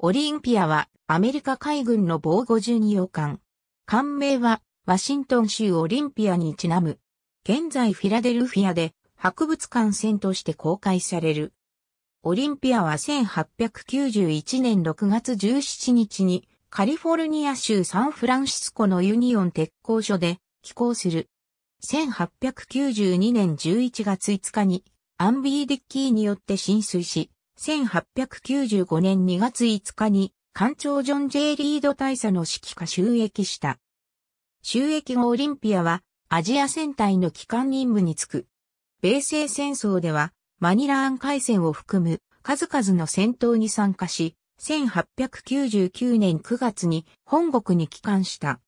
オリンピアはアメリカ海軍の防護巡洋艦。艦名はワシントン州オリンピアにちなむ。現在フィラデルフィアで博物館船として公開される。オリンピアは1891年6月17日にカリフォルニア州サンフランシスコのユニオン鉄工所で寄港する。1892年11月5日にアンビー・デッキーによって浸水し、1895年2月5日に、艦長ジョン・ジェイ・リード大佐の指揮下収益した。収益後オリンピアは、アジア戦隊の機関任務に就く。米西戦争では、マニラ案海戦を含む数々の戦闘に参加し、1899年9月に本国に帰還した。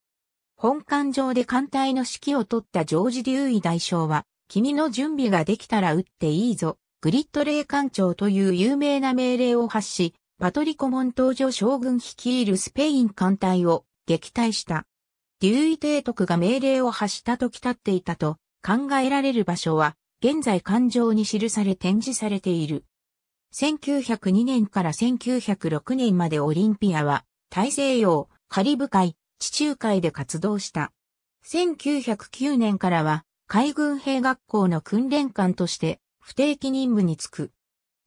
本艦上で艦隊の指揮を取ったジョージ・デューイ大将は、君の準備ができたら撃っていいぞ、グリッド霊艦長という有名な命令を発し、パトリコ・モントージョ将軍率いるスペイン艦隊を撃退した。デューイ帝徳が命令を発したとき立っていたと考えられる場所は、現在艦上に記され展示されている。1902年から1906年までオリンピアは、大西洋、カリブ海、地中海で活動した。1909年からは、海軍兵学校の訓練官として不定期任務に就く。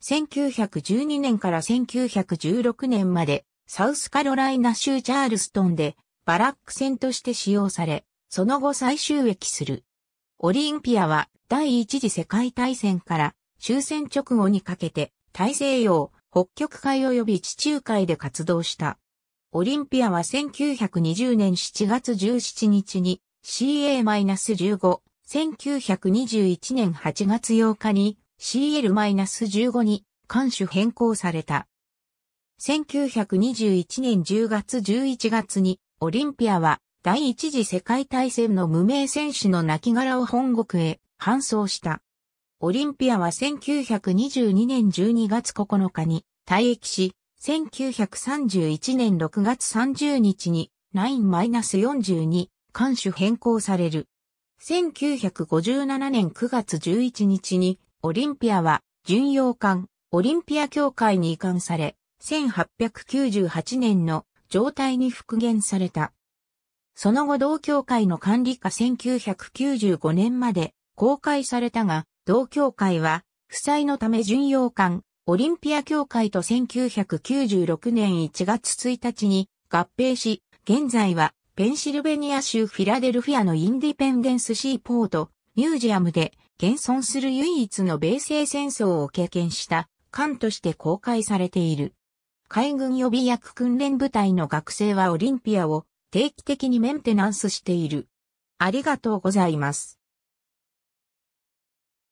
1912年から1916年まで、サウスカロライナ州チャールストンで、バラック船として使用され、その後再収益する。オリンピアは第一次世界大戦から終戦直後にかけて大西洋、北極海及び地中海で活動した。オリンピアは1920年7月17日に CA-15 1921年8月8日に CL-15 に艦種変更された。1921年10月11月にオリンピアは第一次世界大戦の無名戦士の亡骸を本国へ搬送した。オリンピアは1922年12月9日に退役し、1931年6月30日に9-42艦種変更される。1957年9月11日に、オリンピアは、巡洋艦、オリンピア協会に移管され、1898年の状態に復元された。その後同協会の管理下1995年まで公開されたが、同協会は、負債のため巡洋艦、オリンピア協会と1996年1月1日に合併し、現在はペンシルベニア州フィラデルフィアのインディペンデンスシーポート、ミュージアムで現存する唯一の米西戦争を経験した艦として公開されている。海軍予備役訓練部隊の学生はオリンピアを定期的にメンテナンスしている。ありがとうございます。